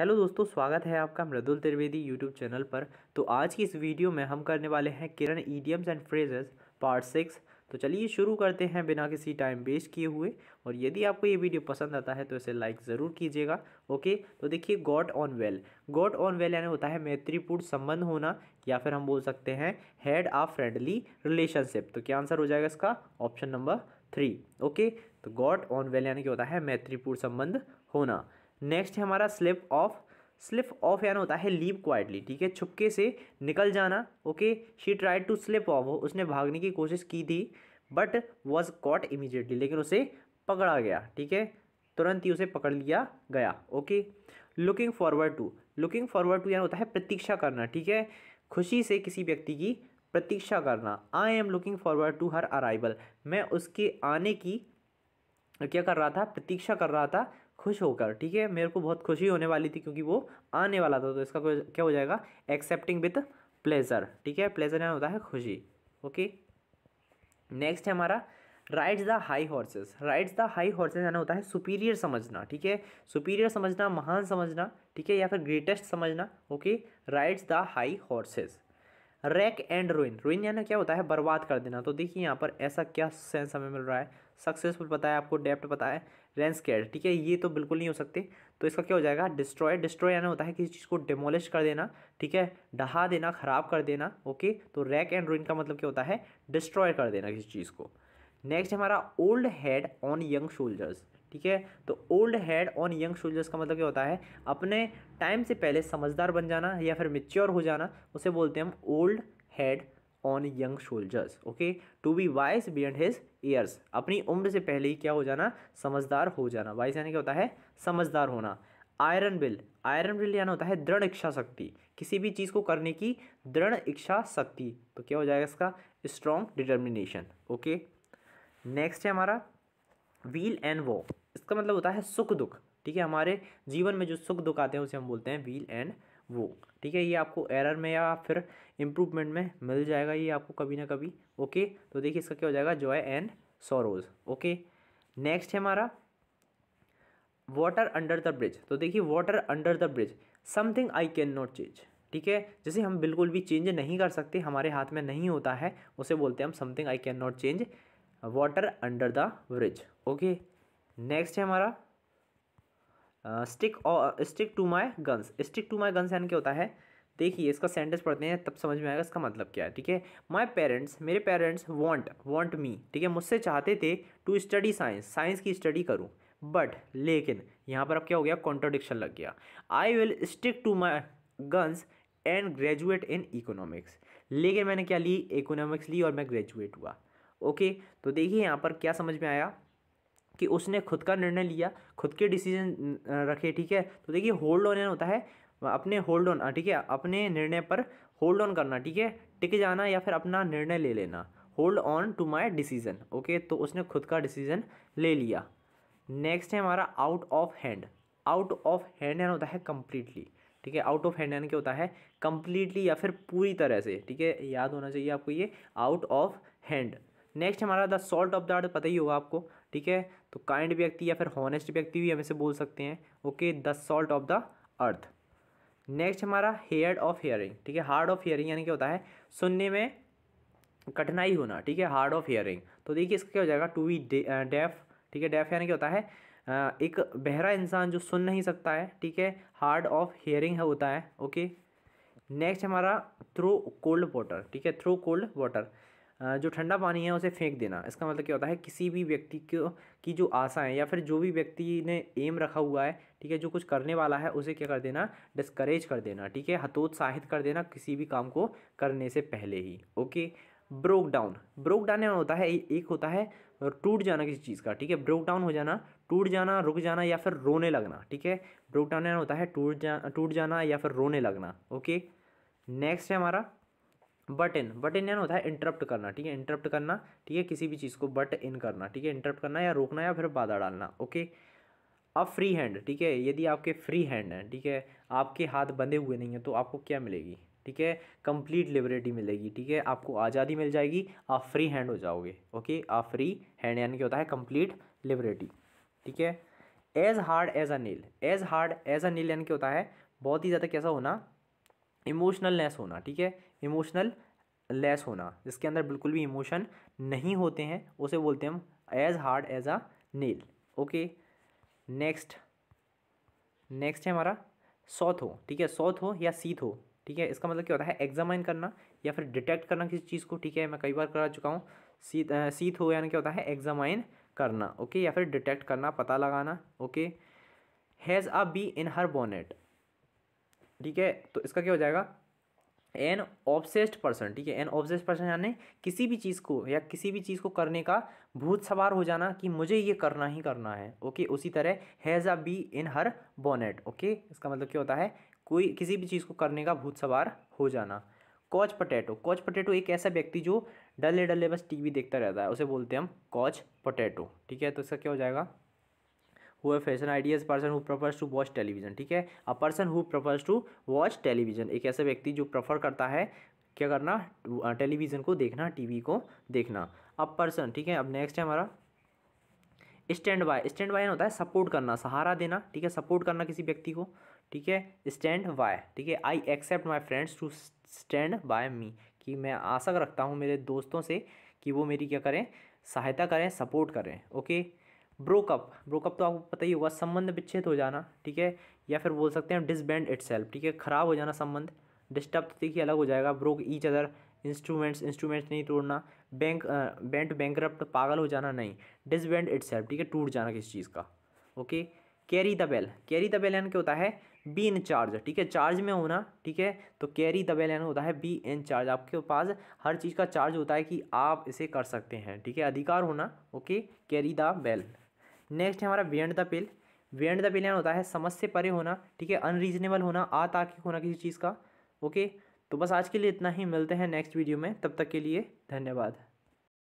hello दोस्तों स्वागत है आपका मृदुल त्रिवेदी यूट्यूब चैनल पर तो आज की इस वीडियो में हम करने वाले हैं Kiran idioms and phrases part six तो चलिए शुरू करते हैं बिना किसी टाइम वेस्ट किए हुए और यदि आपको ये वीडियो पसंद आता है तो इसे लाइक ज़रूर कीजिएगा ओके तो देखिए god on well god on well यानी होता है मैत्रीपूर्ण संबंध होना या फिर हम बोल सकते हैं हेड आ फ्रेंडली रिलेशनशिप तो क्या आंसर हो जाएगा इसका ऑप्शन नंबर थ्री ओके तो गॉड ऑन वेल यानी कि होता है मैत्रीपूर्ण संबंध होना नेक्स्ट है हमारा स्लिप ऑफ स्लिप ऑफ यानी होता है लीव क्वाइटली ठीक है छुपके से निकल जाना okay she tried to slip off उसने भागने की कोशिश की थी बट वॉज कॉट इमीजिएटली लेकिन उसे पकड़ा गया ठीक है तुरंत ही उसे पकड़ लिया गया okay looking forward to looking forward to यानी होता है प्रतीक्षा करना ठीक है खुशी से किसी व्यक्ति की प्रतीक्षा करना I am looking forward to her arrival मैं उसके आने की क्या कर रहा था प्रतीक्षा कर रहा था खुश होकर ठीक है मेरे को बहुत खुशी होने वाली थी क्योंकि वो आने वाला था तो इसका क्या हो जाएगा एक्सेप्टिंग विथ प्लेजर ठीक है प्लेजर यहाँ होता है खुशी ओके नेक्स्ट है हमारा rides the high horses rides the high horses यानी होता है सुपीरियर समझना ठीक है सुपीरियर समझना महान समझना ठीक है या फिर ग्रेटेस्ट समझना okay rides the high horses rack and ruin ruin यानी क्या होता है बर्बाद कर देना तो देखिए यहाँ पर ऐसा क्या सेंस हमें मिल रहा है सक्सेसफुल पता है आपको डेप्ट पता है रेंस केयर ठीक है ये तो बिल्कुल नहीं हो सकते तो इसका क्या हो जाएगा डिस्ट्रॉय डिस्ट्रॉय यानी होता है किसी चीज़ को डिमोलिश कर देना ठीक है डहा देना ख़राब कर देना ओके तो रैक एंड रोइन का मतलब क्या होता है डिस्ट्रॉय कर देना किसी चीज़ को नेक्स्ट हमारा old head on young shoulders ठीक है तो old head on young shoulders का मतलब क्या होता है अपने टाइम से पहले समझदार बन जाना या फिर मिच्योर हो जाना उसे बोलते हैं हम old head on young shoulders okay to be wise beyond his years अपनी उम्र से पहले ही क्या हो जाना समझदार हो जाना वाइस यानी क्या होता है समझदार होना आयरन विल आयरन विल यानी होता है दृढ़ इच्छा शक्ति किसी भी चीज़ को करने की दृढ़ इच्छा शक्ति तो क्या हो जाएगा इसका स्ट्रॉन्ग डिटर्मिनेशन ओके नेक्स्ट है हमारा व्हील एंड वो इसका मतलब होता है सुख दुख ठीक है हमारे जीवन में जो सुख दुख आते हैं उसे हम बोलते हैं व्हील एंड वो ठीक है ये आपको एरर में या फिर इम्प्रूवमेंट में मिल जाएगा ये आपको कभी ना कभी ओके तो देखिए इसका क्या हो जाएगा joy and sorrows okay next है हमारा वाटर अंडर द ब्रिज तो देखिए water under the bridge something I can not change ठीक है जैसे हम बिल्कुल भी चेंज नहीं कर सकते हमारे हाथ में नहीं होता है उसे बोलते हैं हम something I can not change water under the bridge okay next है हमारा stick stick to my guns stick to my guns यानी क्या होता है देखिए इसका सेंटेंस पढ़ते हैं तब समझ में आएगा इसका मतलब क्या है ठीक है माय पेरेंट्स मेरे पेरेंट्स वांट वांट मी ठीक है मुझसे चाहते थे टू स्टडी साइंस साइंस की स्टडी करूं बट लेकिन यहाँ पर अब क्या हो गया कॉन्ट्रोडिक्शन लग गया I will stick to my guns and graduate in economics लेकिन मैंने क्या ली इकोनॉमिक्स ली और मैं ग्रेजुएट हुआ ओके तो देखिए यहाँ पर क्या समझ में आया कि उसने खुद का निर्णय लिया खुद के डिसीजन रखे ठीक है तो देखिए होल्ड ऑन होता है अपने होल्ड ऑन ठीक है अपने निर्णय पर होल्ड ऑन करना ठीक है टिक जाना या फिर अपना निर्णय ले लेना hold on to my decision okay तो उसने खुद का डिसीजन ले लिया नेक्स्ट है हमारा out of hand out of hand यानी होता है कम्प्लीटली ठीक है आउट ऑफ हैंड यानी क्या होता है कम्प्लीटली या फिर पूरी तरह से ठीक है याद होना चाहिए आपको ये आउट ऑफ हैंड नेक्स्ट हमारा the salt of the earth पता ही होगा आपको ठीक है तो काइंड व्यक्ति या फिर हॉनेस्ट व्यक्ति भी हम इसे बोल सकते हैं okay the salt of the earth next हमारा हेयर ऑफ हेयरिंग ठीक है हार्ड ऑफ हेयरिंग यानी क्या होता है सुनने में कठिनाई होना ठीक है हार्ड ऑफ हेयरिंग तो देखिए इसका क्या हो जाएगा टू वी डेफ ठीक है डेफ यानी क्या होता है uh, एक बहरा इंसान जो सुन नहीं सकता है ठीक है हार्ड ऑफ हेयरिंग होता है ओके नेक्स्ट हमारा थ्रू कोल्ड वाटर ठीक है थ्रू कोल्ड वाटर जो ठंडा पानी है उसे फेंक देना इसका मतलब क्या होता है किसी भी व्यक्ति को की जो आशा है या फिर जो भी व्यक्ति ने एम रखा हुआ है ठीक है जो कुछ करने वाला है उसे क्या कर देना डिस्करेज कर देना ठीक है हतोत्साहित कर देना किसी भी काम को करने से पहले ही okay broke down broke down होता है एक होता है टूट जाना किसी चीज़ का ठीक है ब्रोक डाउन हो जाना टूट जाना रुक जाना या फिर रोने लगना ठीक है ब्रोक डाउन होता है टूट जा टूट जाना या फिर रोने लगना ओके नेक्स्ट है हमारा बट इन बट इन यानी होता है इंटरप्ट करना ठीक है इंटरप्ट करना ठीक है किसी भी चीज़ को बट इन करना ठीक है इंटरप्ट करना या रोकना या फिर बाधा डालना ओके अब फ्री हैंड ठीक है यदि आपके फ्री हैंड हैं ठीक है आपके हाथ बंधे हुए नहीं हैं तो आपको क्या मिलेगी ठीक है कंप्लीट लिबरेटी मिलेगी ठीक है आपको आज़ादी मिल जाएगी आप फ्री हैंड हो जाओगे ओके आप फ्री हैंड यानी कि होता है कंप्लीट लिबरेटी ठीक है as hard as a nail as hard as a nail यानी कि होता है बहुत ही ज़्यादा कैसा होना इमोशनलनेस होना ठीक है इमोशनल लेस होना जिसके अंदर बिल्कुल भी इमोशन नहीं होते हैं उसे बोलते हैं हम as hard as a nail okay next next है हमारा सौथ हो ठीक है सौथ हो या सीथ हो ठीक है इसका मतलब क्या होता है एग्जामाइन करना या फिर डिटेक्ट करना किसी चीज़ को ठीक है मैं कई बार करा चुका हूँ सीथ आ, सीथ हो यानी क्या होता है एग्जामाइन करना ओके या फिर डिटेक्ट करना पता लगाना okay has a bee in her bonnet ठीक है तो इसका क्या हो जाएगा एन ऑब्सेस्ड पर्सन ठीक है एन ऑब्सेस्ड पर्सन यानी किसी भी चीज़ को या किसी भी चीज़ को करने का भूत सवार हो जाना कि मुझे ये करना ही करना है ओके उसी तरह has a bee in her bonnet okay इसका मतलब क्या होता है कोई किसी भी चीज़ को करने का भूत सवार हो जाना कॉच पोटैटो कॉच पोटैटो एक ऐसा व्यक्ति जो डले डले बस टीवी देखता रहता है उसे बोलते हैं हम कॉच पोटैटो ठीक है तो इसका क्या हो जाएगा who fashion ideas person who prefers to watch television ठीक है a person who prefers to watch television एक ऐसा व्यक्ति जो प्रफ़र करता है क्या करना टेलीविज़न को देखना टीवी को देखना अब पर्सन ठीक है अब नेक्स्ट है हमारा स्टैंड बाय स्टैंड बाय होता है सपोर्ट करना सहारा देना ठीक है सपोर्ट करना किसी व्यक्ति को ठीक है स्टैंड बाय ठीक है I accept my friends to stand by me कि मैं आशा रखता हूँ मेरे दोस्तों से कि वो मेरी क्या करें सहायता करें सपोर्ट करें ओके ब्रोकअप ब्रोकअप तो आपको पता ही होगा संबंध विच्छेद हो जाना ठीक है या फिर बोल सकते हैं डिसबैंड इट ठीक है ख़राब हो जाना संबंध डिस्टर्ब तो देखिए अलग हो जाएगा broke each other instruments instruments नहीं तोड़ना बैंक बैंट बैंक पागल हो जाना नहीं डिसबैंड इट ठीक है टूट जाना किस चीज़ का okay carry the bell carry the bell यानी क्या होता है बी इन चार्ज ठीक है चार्ज में होना ठीक है तो कैरी द बेल यानी होता है बी इन चार्ज आपके पास हर चीज़ का चार्ज होता है कि आप इसे कर सकते हैं ठीक है अधिकार होना okay carry the bell next है हमारा beyond the pale beyond the pale यानी होता है समझ से परे होना ठीक है अनरीजनेबल होना आतार्किक होना किसी चीज़ का ओके तो बस आज के लिए इतना ही मिलते हैं नेक्स्ट वीडियो में तब तक के लिए धन्यवाद